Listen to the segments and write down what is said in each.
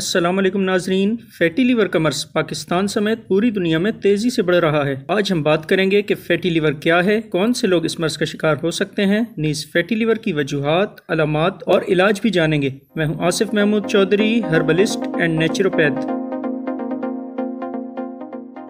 असलम नाजरीन fatty liver का मर्ज पाकिस्तान समेत पूरी दुनिया में तेज़ी से बढ़ रहा है आज हम बात करेंगे कि फैटी लीवर क्या है कौन से लोग इस मर्ज का शिकार हो सकते हैं नीज फैटी लीवर की वजूहत अलामत और इलाज भी जानेंगे मैं हूँ Asif Mahmood Chaudhry herbalist and naturopath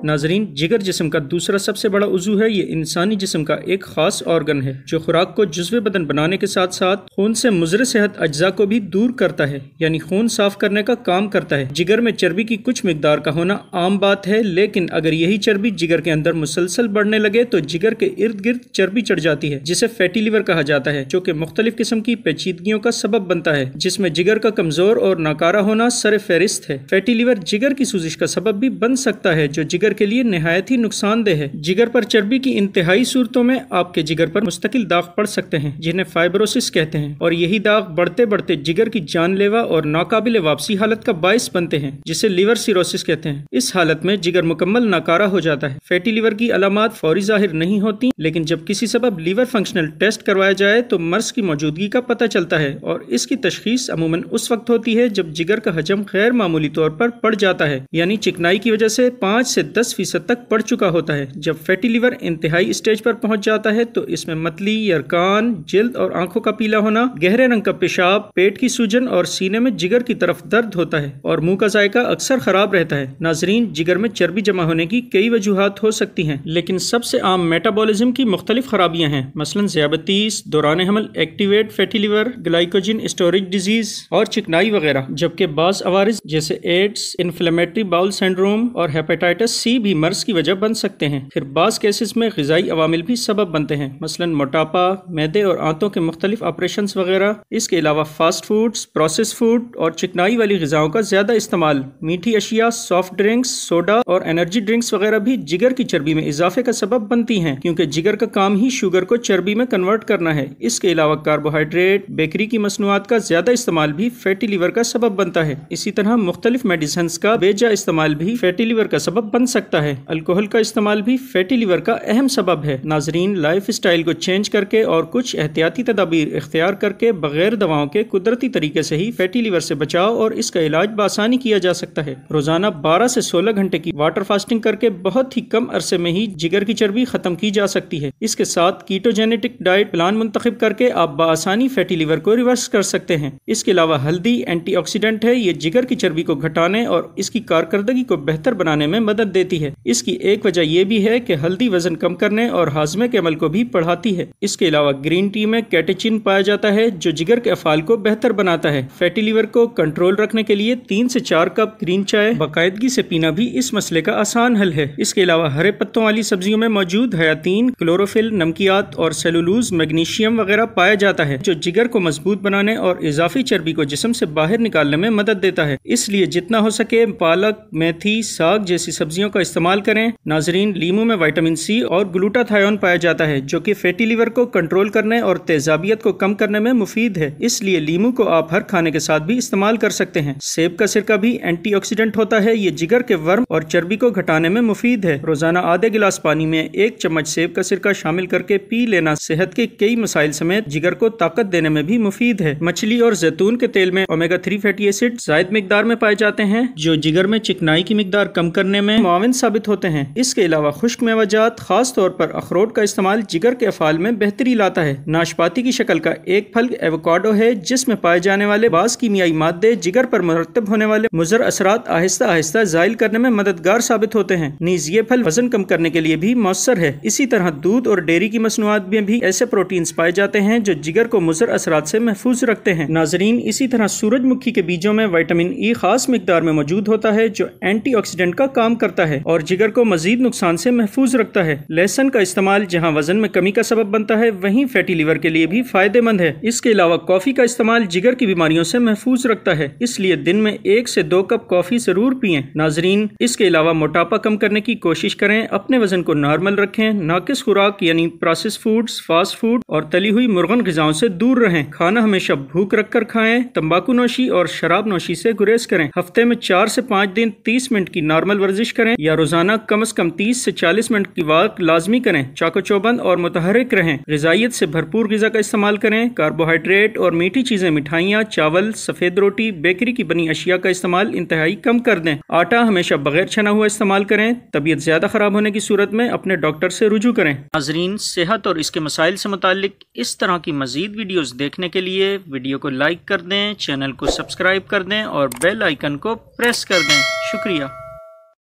नाजरीन जिगर जिसम का दूसरा सबसे बड़ा उजू है ये इंसानी जिसम का एक खास ऑर्गन है जो खुराक को जज्व बदन बनाने के साथ साथ खून से मुजर सेहत अज्जा को भी दूर करता है यानी खून साफ करने का काम करता है जिगर में चर्बी की कुछ मकदार का होना आम बात है लेकिन अगर यही चर्बी जिगर के अंदर मुसलसल बढ़ने लगे तो जिगर के इर्द गिर्द चर्बी चढ़ जाती है जिसे फैटी लिवर कहा जाता है जो की मुख्तलिफ किस्म की पेचीदगियों का सबब बनता है जिसमे जिगर का कमजोर और नाकारा होना सर फहरिस्त है फैटी लिवर जिगर की सूजिश का सबब भी बन सकता है जो जिगर जिगर के लिए नहायत ही नुकसानदेह है जिगर पर चर्बी की इंतहाई सूरतों में आपके जिगर पर मुस्तकिल दाग पड़ सकते हैं जिन्हें फाइब्रोसिस कहते हैं और यही दाग बढ़ते बढ़ते जिगर की जानलेवा और नाकाबिल वापसी हालत का बायस बनते हैं जिसे लिवर सिरोसिस कहते हैं इस हालत में जिगर मुकम्मल नाकारा हो जाता है फैटी लिवर की अलामत फौरी जाहिर नहीं होती लेकिन जब किसी सबब लीवर फंक्शनल टेस्ट करवाया जाए तो मर्ज की मौजूदगी का पता चलता है और इसकी तशखीस अमूमन उस वक्त होती है जब जिगर का हजम गैर मामूली तौर पर पड़ जाता है यानी चिकनाई की वजह से पाँच से 10 फीसद तक पड़ चुका होता है जब फैटी लिवर इंतहाई स्टेज पर पहुंच जाता है तो इसमें मतली यरकान जल्द और आंखों का पीला होना गहरे रंग का पेशाब पेट की सूजन और सीने में जिगर की तरफ दर्द होता है और मुंह का जायका अक्सर खराब रहता है नाजरीन जिगर में चर्बी जमा होने की कई वजूहत हो सकती है लेकिन सबसे आम मेटाबोलिज्म की मुख्तलिफ खराबियां हैं मसलन जयाबतीस दौरान हमल activate fatty liver glycogen storage disease और चिकनाई वगैरह जबकि बास अवारिज जैसे एड्स इन्फ्लेमेटरी बाउल सिंड्रोम और हेपेटाइटिस सी किसी भी मर्ज की वजह बन सकते हैं फिर बास केसेस में गजाई अवामिल भी सबब बनते हैं मसलन मोटापा मैदे और आंतों के मुख्तलिफ ऑपरेशन वगैरह इसके अलावा फास्ट फूड्स प्रोसेस फूड और चिकनाई वाली गजाओं का ज़्यादा इस्तेमाल मीठी अशिया सॉफ्ट ड्रिंक्स सोडा और एनर्जी ड्रिंक्स वगैरह भी जिगर की चर्बी में इजाफे का सबब बनती है क्योंकि जिगर का काम ही शुगर को चर्बी में कन्वर्ट करना है इसके अलावा कार्बोहाइड्रेट बेकरी की मसनूआत का ज्यादा इस्तेमाल भी फैटी लिवर का सबब बनता है इसी तरह मुख्तलिफ मेडिसन का बेजा इस्तेमाल भी फैटी लिवर का सबब बन सकता सकता है अल्कोहल का इस्तेमाल भी फैटी लीवर का अहम सबब है नाजरीन लाइफ स्टाइल को चेंज करके और कुछ एहतियाती तदाबीर इख्तियार करके बगैर दवाओं के कुदरती तरीके से ही फैटी लिवर से बचाव और इसका इलाज बसानी किया जा सकता है रोजाना बारह से सोलह घंटे की वाटर फास्टिंग करके बहुत ही कम अरसे में ही जिगर की चर्बी खत्म की जा सकती है इसके साथ कीटोजेनेटिक डाइट प्लान मुंतब करके आप बसानी फैटी लिवर को रिवर्स कर सकते हैं इसके अलावा हल्दी एंटी है ये जिगर की चर्बी को घटाने और इसकी कारकर्दगी को बेहतर बनाने में मदद देती देती है इसकी एक वजह यह भी है कि हल्दी वजन कम करने और हाजमे के अमल को भी बढ़ाती है इसके अलावा ग्रीन टी में कैटेचिन पाया जाता है जो जिगर के अफाल को बेहतर बनाता है फैटी लीवर को कंट्रोल रखने के लिए तीन से चार कप ग्रीन चाय बाकायदगी से पीना भी इस मसले का आसान हल है इसके अलावा हरे पत्तों वाली सब्जियों में मौजूद हयातीन क्लोरोफिल नमकियात और सेलुलूज मैग्नीशियम वगैरह पाया जाता है जो जिगर को मजबूत बनाने और इजाफी चर्बी को जिसम से बाहर निकालने में मदद देता है इसलिए जितना हो सके पालक मेथी साग जैसी सब्जियों का का इस्तेमाल करें नाजरीन लीमू में वाइटामिन सी और ग्लूटाथायोन पाया जाता है जो कि फैटी लीवर को कंट्रोल करने और तेजाबियत को कम करने में मुफीद है इसलिए लीमू को आप हर खाने के साथ भी इस्तेमाल कर सकते हैं सेब का सिरका भी एंटी होता है ये जिगर के वर्म और चर्बी को घटाने में मुफीद है रोजाना आधे गिलास पानी में एक चम्मच सेब का सिरका शामिल करके पी लेना सेहत के कई मसाइल समेत जिगर को ताकत देने में भी मुफीद है मछली और जैतून के तेल में ओमेगा थ्री फैटी एसिड जायद मकदार में पाए जाते हैं जो जिगर में चिकनाई की मकदार कम करने में मुआवन साबित होते हैं इसके अलावा खुश्क मेवाजात खास तौर पर अखरोट का इस्तेमाल जिगर के अफाल में बेहतरी लाता है नाशपाती की शक्ल का एक फल एवोकाडो है जिसमें पाए जाने वाले बास कीमियाई मादे जिगर पर मरतब होने वाले मुजर असरात आहिस्ता आहिस्ता जायल करने में मददगार साबित होते हैं नीज ये फल वजन कम करने के लिए भी मौसर है इसी तरह दूध और डेयरी की मसनूआत में भी ऐसे प्रोटीन पाए जाते हैं जो जिगर को मुजर असरात से महफूज रखते हैं नाजरीन इसी तरह सूरजमुखी के बीजों में वाइटामिन ई खास मकदार में मौजूद होता है जो एंटी का काम करता है है और जिगर को मजीद नुकसान से महफूज रखता है लहसन का इस्तेमाल जहाँ वजन में कमी का सबब बनता है वहीं फैटी लिवर के लिए भी फायदेमंद है इसके अलावा कॉफी का इस्तेमाल जिगर की बीमारियों से महफूज रखता है इसलिए दिन में एक से दो कप कॉफी जरूर पिए नाजरीन इसके अलावा मोटापा कम करने की कोशिश करें अपने वजन को नॉर्मल रखें नाकिस खुराक यानी प्रोसेस फूड फास्ट फूड और तली हुई मुर्गन गजाओं से दूर रहें खाना हमेशा भूख रख कर खाएं तंबाकू नोशी और शराब नोशी से गुरेज करें हफ्ते में चार से पाँच दिन तीस मिनट की नॉर्मल वर्जिश करें या रोजाना कम अज कम तीस ऐसी चालीस मिनट की वाक लाजमी करें चाको चौबंद और मुतहरक रहें गजाइत से भरपूर गजा का इस्तेमाल करें कार्बोहाइड्रेट और मीठी चीज़ें मिठाइयाँ चावल सफ़ेद रोटी बेकरी की बनी अशिया का इस्तेमाल इंतहाई कम कर दें आटा हमेशा बगैर छना हुआ इस्तेमाल करें तबीयत ज़्यादा ख़राब होने की सूरत में अपने डॉक्टर ऐसी रुझू करें नाजरीन सेहत और इसके मसाइल से मुतल इस तरह की मजीद वीडियोज़ देखने के लिए वीडियो को लाइक कर दें चैनल को सब्सक्राइब कर दें और बेल आइकन को प्रेस कर दें शुक्रिया